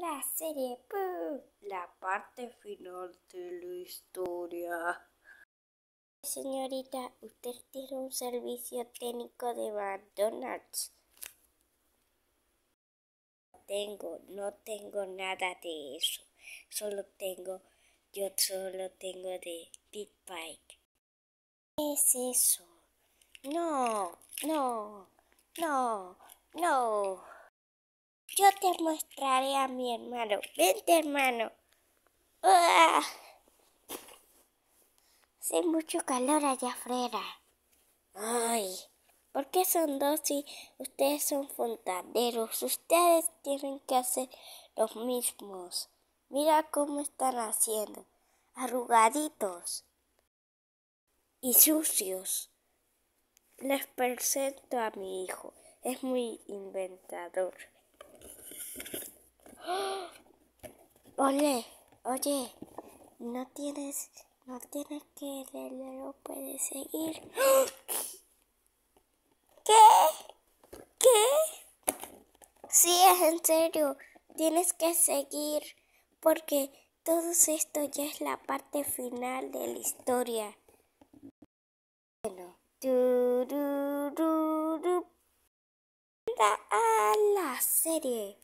la serie la parte final de la historia. Señorita, usted tiene un servicio técnico de McDonald's. Tengo, no tengo nada de eso. Solo tengo, yo solo tengo de Big Bike. es eso? No, no, no, no. Yo te mostraré a mi hermano. Vente, hermano. ¡Uah! Hace mucho calor allá afuera. Ay, ¿por qué son dos si ustedes son fontaneros? Ustedes tienen que hacer los mismos. Mira cómo están haciendo. Arrugaditos y sucios. Les presento a mi hijo. Es muy inventador. Ole, oye, no tienes, no tienes que leerlo puedes seguir. ¿Qué? ¿Qué? Sí, es en serio. Tienes que seguir porque todo esto ya es la parte final de la historia. Bueno. Ah la serie.